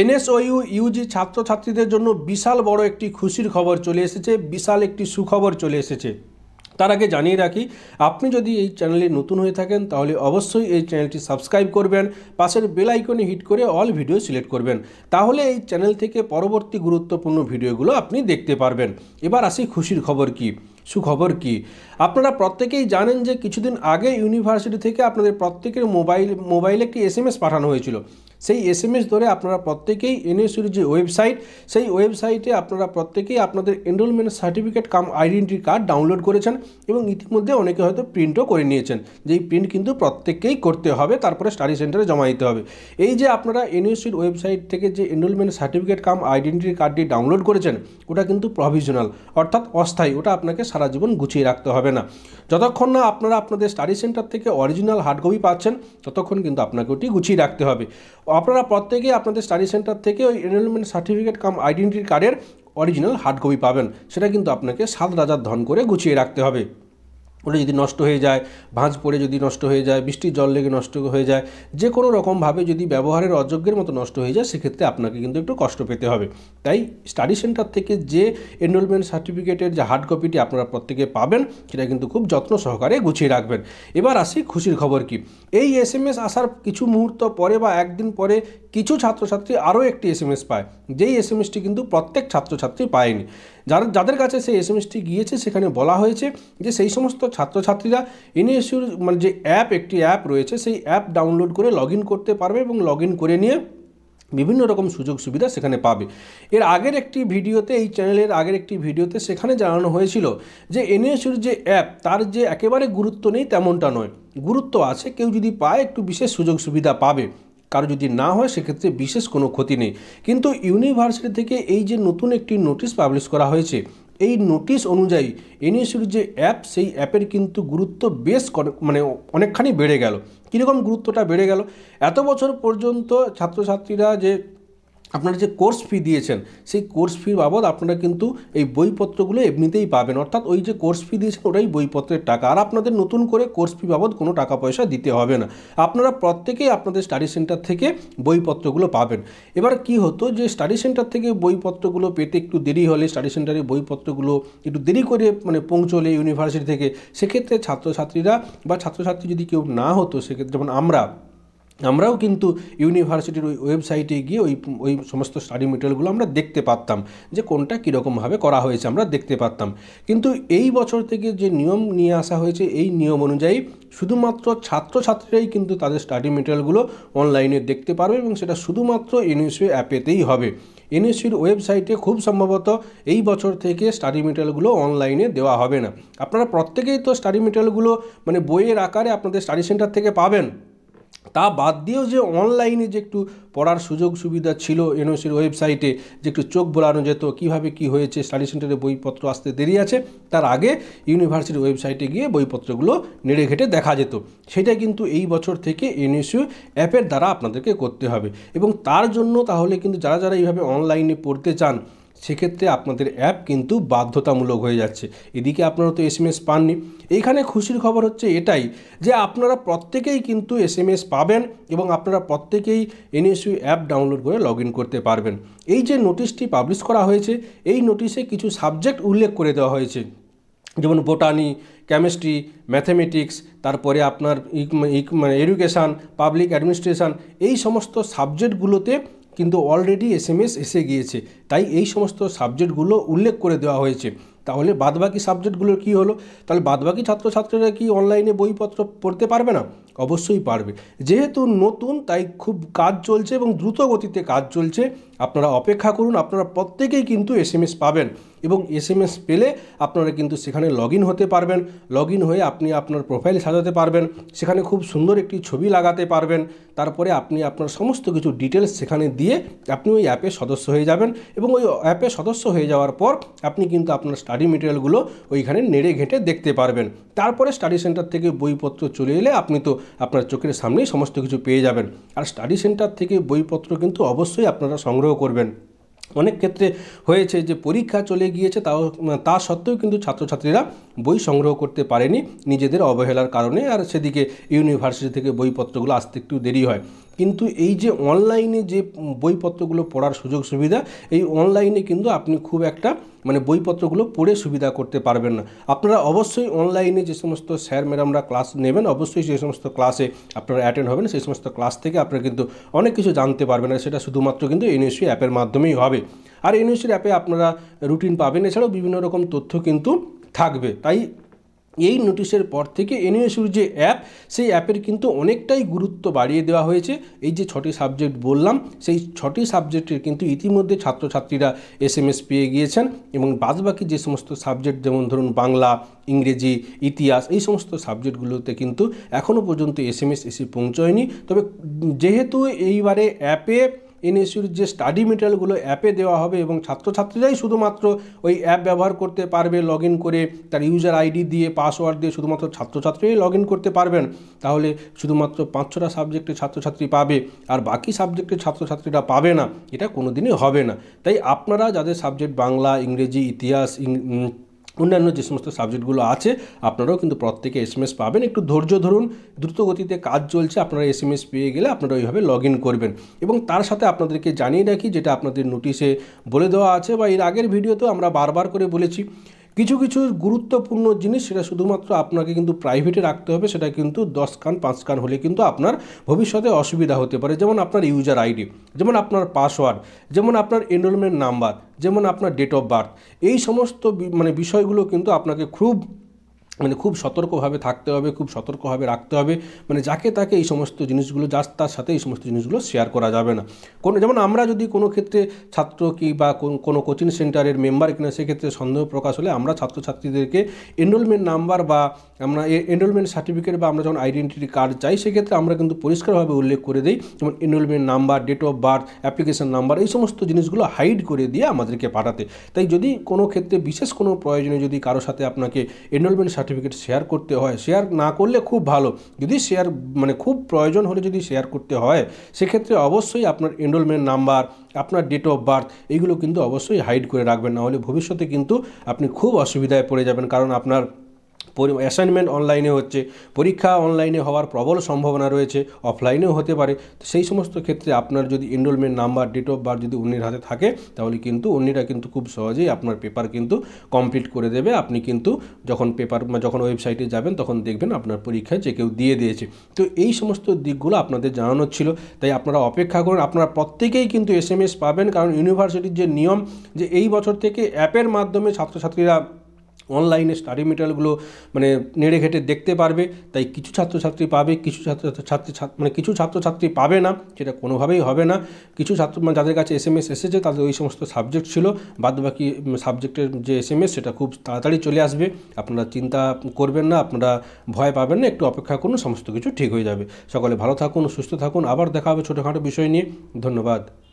NSOU Yuji ছাত্রছাত্রীদের জন্য বিশাল বড় একটি খুশির খবর চলে এসেছে বিশাল একটি সুখবর চলে এসেছে তার আগে জানিয়ে রাখি আপনি যদি এই চ্যানেলে নতুন হয়ে থাকেন তাহলে অবশ্যই এই চ্যানেলটি সাবস্ক্রাইব করবেন পাশের বেল আইকনে হিট করে অল ভিডিও সিলেক্ট করবেন তাহলে এই চ্যানেল থেকে পরবর্তী গুরুত্বপূর্ণ ভিডিওগুলো আপনি দেখতে পারবেন এবার আসি খুশির খবর কি সুখবর কি আপনারা প্রত্যেকেই জানেন যে কিছুদিন আগে ইউনিভার্সিটি থেকে আপনাদের প্রত্যেকের মোবাইল মোবাইলে একটি এস পাঠানো হয়েছিল সেই এস এম এস ধরে আপনারা প্রত্যেকেই এনএসির যে ওয়েবসাইট সেই ওয়েবসাইটে আপনারা প্রত্যেকেই আপনাদের enrolment certificate cum identity card download করেছেন এবং ইতিমধ্যে অনেকে হয়তো প্রিন্টও করে নিয়েছেন যেই প্রিন্ট কিন্তু প্রত্যেককেই করতে হবে তারপরে স্টাডি সেন্টারে জমা দিতে হবে এই যে আপনারা এনএসির ওয়েবসাইট থেকে যে এনরোলমেন্ট সার্টিফিকেট কাম আইডেন্টি কার্ডটি ডাউনলোড করেছেন ওটা কিন্তু প্রভিশনাল অর্থাৎ অস্থায়ী ওটা আপনাকে সারা জীবন গুছিয়ে রাখতে হবে না যতক্ষণ না আপনারা আপনাদের স্টাডি সেন্টার থেকে অরিজিনাল হার্ড কপি পাচ্ছেন ততক্ষণ কিন্তু আপনাকে ওটি গুছিয়ে রাখতে হবে আপনারা প্রত্যেকেই আপনাদের স্টাডি সেন্টার থেকে ওই এনরোলমেন্ট সার্টিফিকেট কাম আইডেন্টি কার্ডের অরিজিনাল হার্ড কপি পাবেন সেটা কিন্তু আপনাকে সাত রাজার ধন করে গুছিয়ে রাখতে হবে ওটা যদি নষ্ট হয়ে যায় ভাঁজ পড়ে যদি নষ্ট হয়ে যায় বৃষ্টির জল লেগে নষ্ট হয়ে যায় যে কোনো রকমভাবে যদি ব্যবহারের অযোগ্যের মতো নষ্ট হয়ে যায় সেক্ষেত্রে আপনাকে কিন্তু একটু কষ্ট পেতে হবে তাই স্টাডি সেন্টার থেকে যে এনরোলমেন্ট সার্টিফিকেটের যে হার্ড কপিটি আপনারা প্রত্যেকে পাবেন সেটা কিন্তু খুব যত্ন সহকারে গুছিয়ে রাখবেন এবার আসি খুশির খবর কি এই এস এম এস আসার কিছু মুহূর্ত পরে বা একদিন পরে কিছু ছাত্রছাত্রী আরও একটি এস এম এস পায় যেই এস এম এসটি কিন্তু প্রত্যেক ছাত্রছাত্রী পায়নি যারা যাদের কাছে সেই এস গিয়েছে সেখানে বলা হয়েছে যে সেই সমস্ত ছাত্রছাত্রীরা এনএসইউর মানে যে অ্যাপ একটি অ্যাপ রয়েছে সেই অ্যাপ ডাউনলোড করে লগ করতে পারবে এবং লগ করে নিয়ে বিভিন্ন রকম সুযোগ সুবিধা সেখানে পাবে এর আগের একটি ভিডিওতে এই চ্যানেলের আগের একটি ভিডিওতে সেখানে জানানো হয়েছিল যে এনএসইউর যে অ্যাপ তার যে একেবারে গুরুত্ব নেই তেমনটা নয় গুরুত্ব আছে কেউ যদি পায় একটু বিশেষ সুযোগ সুবিধা পাবে কারো যদি না হয় সেক্ষেত্রে বিশেষ কোনো ক্ষতি নেই কিন্তু ইউনিভার্সিটি থেকে এই যে নতুন একটি নোটিশ পাবলিশ করা হয়েছে এই নোটিশ অনুযায়ী এনএসির যে অ্যাপ সেই অ্যাপের কিন্তু গুরুত্ব বেশ মানে অনেকখানি বেড়ে গেল কীরকম গুরুত্বটা বেড়ে গেল এত বছর পর্যন্ত ছাত্রছাত্রীরা যে আপনারা যে কোর্স ফি দিয়েছেন সেই কোর্স ফি বাবদ আপনারা কিন্তু এই বইপত্রগুলো এমনিতেই পাবেন অর্থাৎ ওই যে কোর্স ফি দিয়েছেন ওটাই বইপত্রের টাকা আর আপনাদের নতুন করে কোর্স ফি বাবদ কোনো টাকা পয়সা দিতে হবে না আপনারা প্রত্যেকেই আপনাদের স্টাডি সেন্টার থেকে বইপত্রগুলো পাবেন এবার কি হতো যে স্টাডি সেন্টার থেকে বইপত্রগুলো পেতে একটু দেরি হলে স্টাডি সেন্টারে বইপত্রগুলো একটু দেরি করে মানে পৌঁছলে ইউনিভার্সিটি থেকে সেক্ষেত্রে ছাত্রছাত্রীরা বা ছাত্রছাত্রী যদি কেউ না হতো সেক্ষেত্রে যেমন আমরা আমরাও কিন্তু ইউনিভার্সিটির ওই ওয়েবসাইটে গিয়ে ওই ওই সমস্ত স্টাডি মেটেরিয়ালগুলো আমরা দেখতে পারতাম যে কোনটা কীরকমভাবে করা হয়েছে আমরা দেখতে পারতাম কিন্তু এই বছর থেকে যে নিয়ম নিয়ে আসা হয়েছে এই নিয়ম অনুযায়ী শুধুমাত্র ছাত্রছাত্রীরাই কিন্তু তাদের স্টাডি মেটেরিয়ালগুলো অনলাইনে দেখতে পারবে এবং সেটা শুধুমাত্র এনএসইউ অ্যাপেতেই হবে এনএসসির ওয়েবসাইটে খুব সম্ভবত এই বছর থেকে স্টাডি মেটেরিয়ালগুলো অনলাইনে দেওয়া হবে না আপনারা প্রত্যেকেই তো স্টাডি মেটেরিয়ালগুলো মানে বইয়ের আকারে আপনাদের স্টাডি সেন্টার থেকে পাবেন তা বাদ দিয়েও যে অনলাইনে যে একটু পড়ার সুযোগ সুবিধা ছিল এনওসির ওয়েবসাইটে যে একটু চোখ বোলানো যেত কিভাবে কি হয়েছে স্টাডি সেন্টারে বইপত্র আসতে দেরি আছে তার আগে ইউনিভার্সিটির ওয়েবসাইটে গিয়ে বইপত্রগুলো নেড়ে ঘেটে দেখা যেত সেটা কিন্তু এই বছর থেকে এনএসইউ অ্যাপের দ্বারা আপনাদেরকে করতে হবে এবং তার জন্য তাহলে কিন্তু যারা যারা এইভাবে অনলাইনে পড়তে চান সেক্ষেত্রে আপনাদের অ্যাপ কিন্তু বাধ্যতামূলক হয়ে যাচ্ছে এদিকে আপনারা তো এসএমএস পাননি এইখানে খুশির খবর হচ্ছে এটাই যে আপনারা প্রত্যেকেই কিন্তু এসএমএস পাবেন এবং আপনারা প্রত্যেকেই এনএসইউ অ্যাপ ডাউনলোড করে লগ করতে পারবেন এই যে নোটিশটি পাবলিশ করা হয়েছে এই নোটিশে কিছু সাবজেক্ট উল্লেখ করে দেওয়া হয়েছে যেমন বোটানি কেমিস্ট্রি ম্যাথামেটিক্স তারপরে আপনার মানে এডুকেশান পাবলিক অ্যাডমিনিস্ট্রেশন এই সমস্ত সাবজেক্টগুলোতে কিন্তু অলরেডি এস এসে গিয়েছে তাই এই সমস্ত সাবজেক্টগুলো উল্লেখ করে দেওয়া হয়েছে তাহলে বাদবাকি সাবজেক্টগুলোর কি হলো তাহলে বাদবাকি ছাত্রছাত্রীরা কি অনলাইনে বইপত্র পড়তে পারবে না অবশ্যই পারবে যেহেতু নতুন তাই খুব কাজ চলছে এবং দ্রুত গতিতে কাজ চলছে আপনারা অপেক্ষা করুন আপনারা প্রত্যেকেই কিন্তু এস পাবেন এবং এস এম এস পেলে আপনারা কিন্তু সেখানে লগ হতে পারবেন লগ হয়ে আপনি আপনার প্রোফাইল সাজাতে পারবেন সেখানে খুব সুন্দর একটি ছবি লাগাতে পারবেন তারপরে আপনি আপনার সমস্ত কিছু ডিটেলস সেখানে দিয়ে আপনি ওই অ্যাপে সদস্য হয়ে যাবেন এবং ওই অ্যাপে সদস্য হয়ে যাওয়ার পর আপনি কিন্তু আপনার স্টাডি মেটেরিয়ালগুলো ওইখানে নেড়ে ঘেঁটে দেখতে পারবেন তারপরে স্টাডি সেন্টার থেকে বইপত্র চলে এলে আপনি তো আপনার চোখের সামনেই সমস্ত কিছু পেয়ে যাবেন আর স্টাডি সেন্টার থেকে বইপত্র কিন্তু অবশ্যই আপনারা সংগ্রহ করবেন অনেক ক্ষেত্রে হয়েছে যে পরীক্ষা চলে গিয়েছে তাও তা সত্ত্বেও কিন্তু ছাত্রছাত্রীরা বই সংগ্রহ করতে পারেনি নিজেদের অবহেলার কারণে আর সেদিকে ইউনিভার্সিটি থেকে বইপত্রগুলো আসতে একটু দেরি হয় কিন্তু এই যে অনলাইনে যে বইপত্রগুলো পড়ার সুযোগ সুবিধা এই অনলাইনে কিন্তু আপনি খুব একটা মানে বইপত্রগুলো পড়ে সুবিধা করতে পারবেন না আপনারা অবশ্যই অনলাইনে যে সমস্ত স্যার ম্যাডামরা ক্লাস নেবেন অবশ্যই সেই সমস্ত ক্লাসে আপনারা অ্যাটেন্ড হবেন সেই সমস্ত ক্লাস থেকে আপনারা কিন্তু অনেক কিছু জানতে পারবেন আর সেটা শুধুমাত্র কিন্তু এনএসসি অ্যাপের মাধ্যমেই হবে আর এনএসসির অ্যাপে আপনারা রুটিন পাবেন এছাড়াও বিভিন্ন রকম তথ্য কিন্তু থাকবে তাই এই নোটিশের পর থেকে এনএসুর যে অ্যাপ সেই অ্যাপের কিন্তু অনেকটাই গুরুত্ব বাড়িয়ে দেওয়া হয়েছে এই যে ছটি সাবজেক্ট বললাম সেই ছটি সাবজেক্টের কিন্তু ইতিমধ্যে ছাত্রছাত্রীরা এস এম এস পেয়ে গিয়েছেন এবং বাদবাকি যে সমস্ত সাবজেক্ট যেমন ধরুন বাংলা ইংরেজি ইতিহাস এই সমস্ত সাবজেক্টগুলোতে কিন্তু এখনও পর্যন্ত এস এম এস এসে পৌঁছয়নি তবে যেহেতু এইবারে অ্যাপে এনএসইউর যে স্টাডি মেটেরিয়ালগুলো অ্যাপে দেওয়া হবে এবং ছাত্রছাত্রীরাই শুধুমাত্র ওই অ্যাপ ব্যবহার করতে পারবে লগ করে তার ইউজার আইডি দিয়ে পাসওয়ার্ড দিয়ে শুধুমাত্র ছাত্রছাত্রীরাই লগ করতে পারবেন তাহলে শুধুমাত্র পাঁচ ছটা সাবজেক্টে ছাত্রছাত্রী পাবে আর বাকি সাবজেক্টের ছাত্রছাত্রীরা পাবে না এটা কোনোদিনই হবে না তাই আপনারা যাদের সাবজেক্ট বাংলা ইংরেজি ইতিহাস অন্যান্য যে সমস্ত সাবজেক্টগুলো আছে আপনারাও কিন্তু প্রত্যেকে এস এম এস পাবেন একটু ধৈর্য ধরুন দ্রুতগতিতে কাজ চলছে আপনারা এস এম এস পেয়ে গেলে আপনারা ওইভাবে লগ ইন করবেন এবং তার সাথে আপনাদেরকে জানিয়ে রাখি যেটা আপনাদের নোটিশে বলে দেওয়া আছে বা এর আগের ভিডিওতেও আমরা বারবার করে বলেছি কিছু কিছু গুরুত্বপূর্ণ জিনিস সেটা শুধুমাত্র আপনাকে কিন্তু প্রাইভেটে রাখতে হবে সেটা কিন্তু দশ কান পাঁচ কান হলে কিন্তু আপনার ভবিষ্যতে অসুবিধা হতে পারে যেমন আপনার ইউজার আইডি যেমন আপনার পাসওয়ার্ড যেমন আপনার এনরোলমেন্ট নাম্বার যেমন আপনার ডেট অফ বার্থ এই সমস্ত মানে বিষয়গুলো কিন্তু আপনাকে খুব মানে খুব সতর্কভাবে থাকতে হবে খুব সতর্কভাবে রাখতে হবে মানে যাকে তাকে এই সমস্ত জিনিসগুলো যার তার সাথে এই সমস্ত জিনিসগুলো শেয়ার করা যাবে না কোনো যেমন আমরা যদি কোনো ক্ষেত্রে ছাত্র কি বা কোনো কোচিং সেন্টারের মেম্বার কিনা সেক্ষেত্রে সন্দেহ প্রকাশ হলে আমরা ছাত্রছাত্রীদেরকে এনরোলমেন্ট নাম্বার বা আমরা এনরোলমেন্ট সার্টিফিকেট বা আমরা যখন আইডেন্টিটি কার্ড চাই সেক্ষেত্রে আমরা কিন্তু পরিষ্কারভাবে উল্লেখ করে দিই যেমন enrolment number date of birth application number এই সমস্ত জিনিসগুলো হাইড করে দিয়ে আমাদেরকে পাঠাতে তাই যদি কোনো ক্ষেত্রে বিশেষ কোনো প্রয়োজনে যদি কারো সাথে আপনাকে এনরোলমেন্ট সার্টিফিকেট শেয়ার করতে হয় শেয়ার না করলে খুব ভালো যদি শেয়ার মানে খুব প্রয়োজন হলে যদি শেয়ার করতে হয় সেক্ষেত্রে অবশ্যই আপনার এনরোলমেন্ট নাম্বার আপনার ডেট অফ বার্থ এইগুলো কিন্তু অবশ্যই হাইড করে রাখবেন না হলে ভবিষ্যতে কিন্তু আপনি খুব অসুবিধায় পড়ে যাবেন কারণ আপনার অ্যাসাইনমেন্ট অনলাইনে হচ্ছে পরীক্ষা অনলাইনে হওয়ার প্রবল সম্ভাবনা রয়েছে অফলাইনেও হতে পারে তো সেই সমস্ত ক্ষেত্রে আপনার যদি enrolment number date of birth যদি অন্যের হাতে থাকে তাহলে কিন্তু অন্যরা কিন্তু খুব সহজেই আপনার পেপার কিন্তু কমপ্লিট করে দেবে আপনি কিন্তু যখন পেপার যখন ওয়েবসাইটে যাবেন তখন দেখবেন আপনার পরীক্ষায় যে কেউ দিয়ে দিয়েছে তো এই সমস্ত দিকগুলো আপনাদের জানানো ছিল তাই আপনারা অপেক্ষা করুন আপনারা প্রত্যেকেই কিন্তু এস পাবেন কারণ ইউনিভার্সিটির যে নিয়ম যে এই বছর থেকে অ্যাপের মাধ্যমে ছাত্রছাত্রীরা অনলাইনে স্টাডি মেটেরিয়ালগুলো মানে নেড়ে ঘেটে দেখতে পারবে তাই কিছু ছাত্রছাত্রী পাবে কিছু ছাত্র ছাত্রী মানে কিছু ছাত্রছাত্রী পাবে না সেটা কোনোভাবেই হবে না কিছু ছাত্র মানে যাদের কাছে এস এম এস এসেছে তাদের ওই সমস্ত সাবজেক্ট ছিল বাদ বাকি সাবজেক্টের যে এস এম এস সেটা খুব তাড়াতাড়ি চলে আসবে আপনারা চিন্তা করবেন না আপনারা ভয় পাবেন না একটু অপেক্ষা করুন সমস্ত কিছু ঠিক হয়ে যাবে সকলে ভালো থাকুন সুস্থ থাকুন আবার দেখা হবে ছোটোখাটো বিষয় নিয়ে ধন্যবাদ